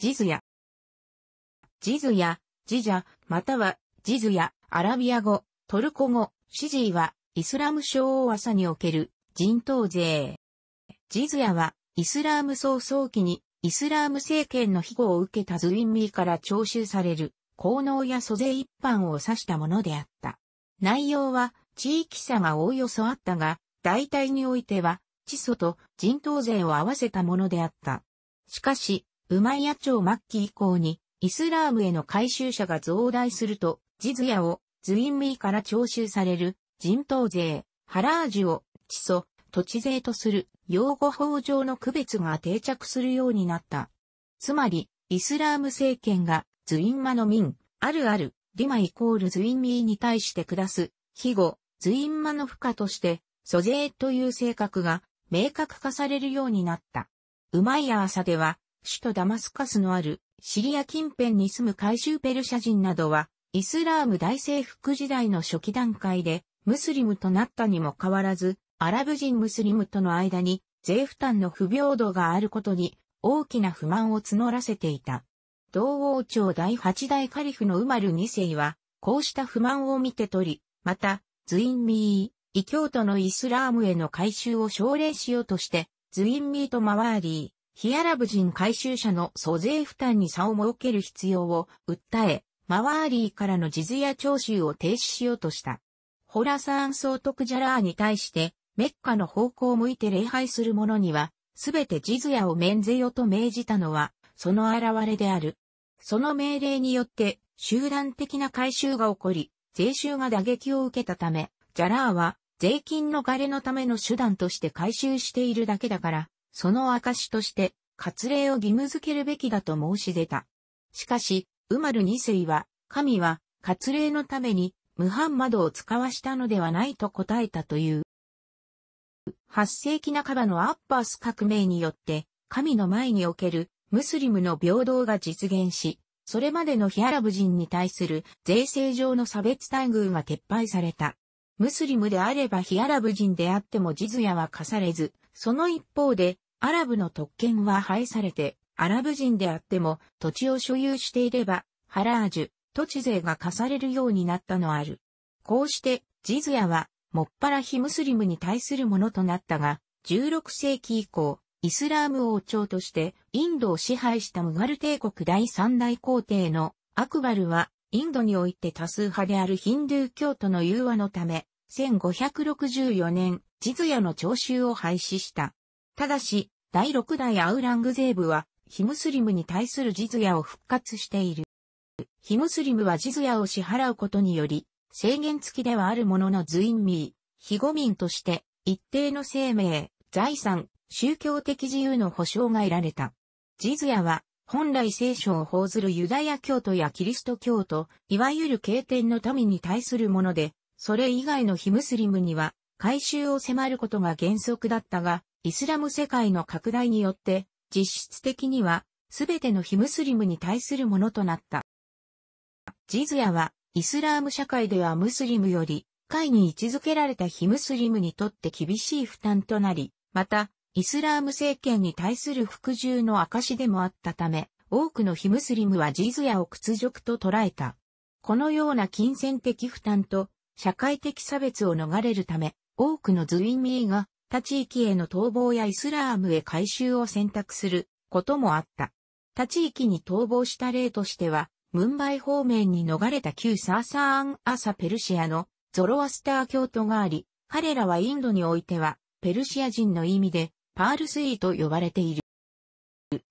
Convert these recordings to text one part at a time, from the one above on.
ジズヤ。ジズヤ、ジジャ、または、ジズヤ、アラビア語、トルコ語、シジーは、イスラム小王朝における、人頭税。ジズヤは、イスラーム早々期に、イスラーム政権の庇護を受けたズインミーから徴収される、効能や租税一般を指したものであった。内容は、地域差がおおよそあったが、大体においては、地租と人頭税を合わせたものであった。しかし、ウマイヤ朝末期以降に、イスラームへの改宗者が増大すると、ジズヤをズインミーから徴収される人頭税、ハラージュを地租、土地税とする用語法上の区別が定着するようになった。つまり、イスラーム政権がズインマの民、あるある、リマイコールズインミーに対して下す、非語、ズインマの負荷として、租税という性格が明確化されるようになった。ウマイヤ朝では、首都ダマスカスのあるシリア近辺に住む回収ペルシャ人などは、イスラーム大征服時代の初期段階で、ムスリムとなったにも変わらず、アラブ人ムスリムとの間に税負担の不平等があることに大きな不満を募らせていた。同王朝第八代カリフのウマル2世は、こうした不満を見て取り、また、ズインミー、異教徒のイスラームへの改修を奨励しようとして、ズインミーとマワーリー、非アラブ人回収者の租税負担に差を設ける必要を訴え、マワーリーからの地図や徴収を停止しようとした。ホラサーン総督ジャラーに対して、メッカの方向を向いて礼拝する者には、すべてジズヤを免税よと命じたのは、その現れである。その命令によって、集団的な回収が起こり、税収が打撃を受けたため、ジャラーは、税金の枯れのための手段として回収しているだけだから、その証として、割礼を義務付けるべきだと申し出た。しかし、ウマル二世は、神は、割礼のために、ムハンマドを使わしたのではないと答えたという。8世紀半ばのアッバース革命によって、神の前におけるムスリムの平等が実現し、それまでのヒアラブ人に対する税制上の差別待遇が撤廃された。ムスリムであればヒアラブ人であってもジズヤは課されず、その一方で、アラブの特権は廃されて、アラブ人であっても土地を所有していれば、ハラージュ、土地税が課されるようになったのある。こうして、ジズヤは、もっぱら非ムスリムに対するものとなったが、16世紀以降、イスラーム王朝としてインドを支配したムガル帝国第三大皇帝のアクバルは、インドにおいて多数派であるヒンドゥー教徒の融和のため、1564年、ズヤの徴収を廃止した。ただし、第6代アウラングゼーブは、ヒムスリムに対するズヤを復活している。ヒムスリムはズヤを支払うことにより、制限付きではあるもののズインミー、非語民として、一定の生命、財産、宗教的自由の保障が得られた。ジズヤは、本来聖書を報ずるユダヤ教徒やキリスト教徒、いわゆる経典の民に対するもので、それ以外のヒムスリムには、改修を迫ることが原則だったが、イスラム世界の拡大によって、実質的には、すべての非ムスリムに対するものとなった。ジズヤは、イスラーム社会ではムスリムより、会に位置づけられた非ムスリムにとって厳しい負担となり、また、イスラーム政権に対する服従の証でもあったため、多くの非ムスリムはジズヤを屈辱と捉えた。このような金銭的負担と社会的差別を逃れるため、多くのズイミーが他地域への逃亡やイスラームへ改修を選択することもあった。他地域に逃亡した例としては、ムンバイ方面に逃れた旧サーサーアン・アサ・ペルシアのゾロアスター教徒があり、彼らはインドにおいてはペルシア人の意味でパールスイーと呼ばれている。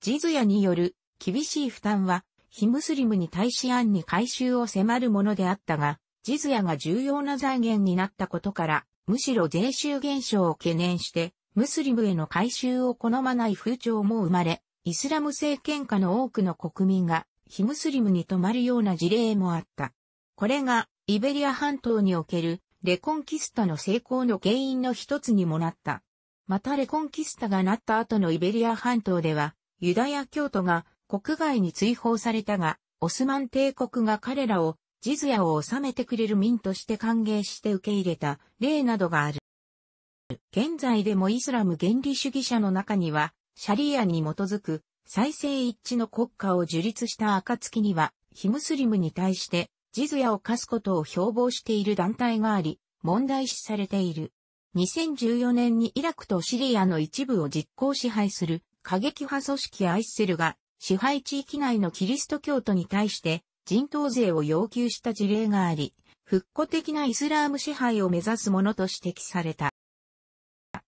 ジズヤによる厳しい負担は、ヒムスリムに対し案に改修を迫るものであったが、ジズヤが重要な財源になったことから、むしろ税収減少を懸念して、ムスリムへの改収を好まない風潮も生まれ、イスラム政権下の多くの国民が非ムスリムに泊まるような事例もあった。これがイベリア半島におけるレコンキスタの成功の原因の一つにもなった。またレコンキスタがなった後のイベリア半島では、ユダヤ教徒が国外に追放されたが、オスマン帝国が彼らをジズヤを治めてくれる民として歓迎して受け入れた例などがある。現在でもイスラム原理主義者の中には、シャリアに基づく再生一致の国家を樹立した暁には、ヒムスリムに対してジズヤを課すことを標榜している団体があり、問題視されている。2014年にイラクとシリアの一部を実行支配する過激派組織アイッセルが支配地域内のキリスト教徒に対して人頭税を要求した事例があり、復古的なイスラーム支配を目指すものと指摘された。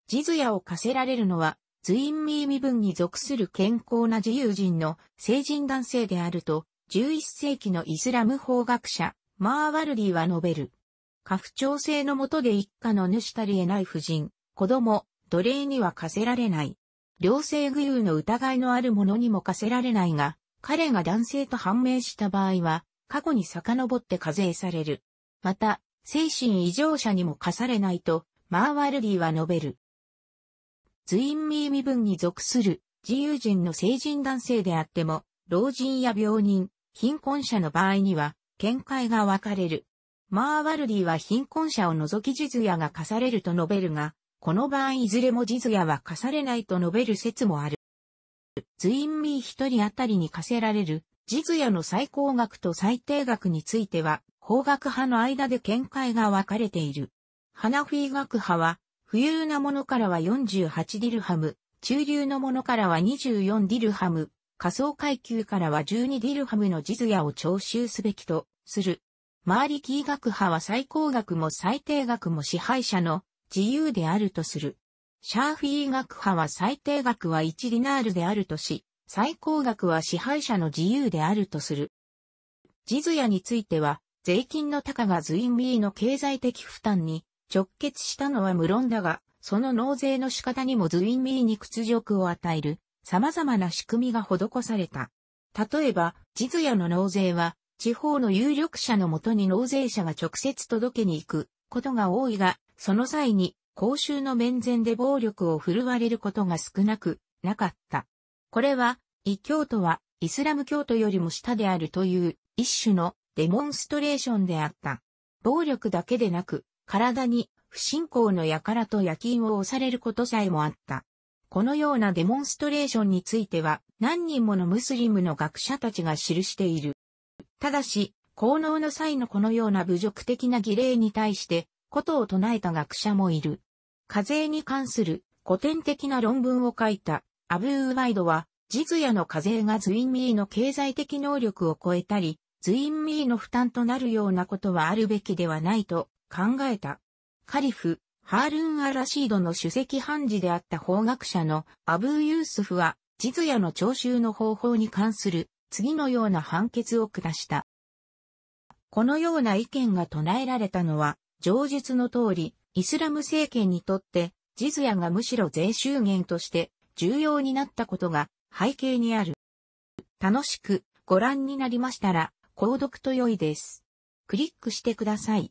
ジズヤを課せられるのは、ズインミー身分に属する健康な自由人の成人男性であると、11世紀のイスラム法学者、マーワルディは述べる。家父長制のもとで一家の主たり得ない婦人、子供、奴隷には課せられない。両性具有の疑いのある者にも課せられないが、彼が男性と判明した場合は、過去に遡って課税される。また、精神異常者にも課されないと、マーワルディは述べる。ズインミー身分に属する自由人の成人男性であっても、老人や病人、貧困者の場合には、見解が分かれる。マーワルディは貧困者を除きジズヤが課されると述べるが、この場合いずれもジズヤは課されないと述べる説もある。ズインミー一人あたりに課せられる、ジズヤの最高額と最低額については、法学派の間で見解が分かれている。ハナフィ学派は、富裕なものからは48ディルハム、中流のものからは24ディルハム、仮想階級からは12ディルハムのジズヤを徴収すべきとする。マーリキー学派は最高額も最低額も支配者の自由であるとする。シャーフィー学派は最低額は1ディナールであるとし、最高額は支配者の自由であるとする。ジズヤについては、税金の高がズインビーの経済的負担に直結したのは無論だが、その納税の仕方にもズインビーに屈辱を与える様々な仕組みが施された。例えば、ジズヤの納税は、地方の有力者のもとに納税者が直接届けに行くことが多いが、その際に公衆の面前で暴力を振るわれることが少なくなかった。これは、異教徒はイスラム教徒よりも下であるという一種のデモンストレーションであった。暴力だけでなく、体に不信仰の輩と夜勤を押されることさえもあった。このようなデモンストレーションについては何人ものムスリムの学者たちが記している。ただし、効能の際のこのような侮辱的な儀礼に対してことを唱えた学者もいる。課税に関する古典的な論文を書いたアブー・ウワイドは、ジズヤの課税がズインミーの経済的能力を超えたり、ズインミーの負担となるようなことはあるべきではないと考えた。カリフ、ハールン・ア・ラシードの主席判事であった法学者のアブー・ユースフは、ジズヤの徴収の方法に関する次のような判決を下した。このような意見が唱えられたのは、上述の通り、イスラム政権にとって、ジズヤがむしろ税収源として重要になったことが背景にある。楽しくご覧になりましたら、購読と良いです。クリックしてください。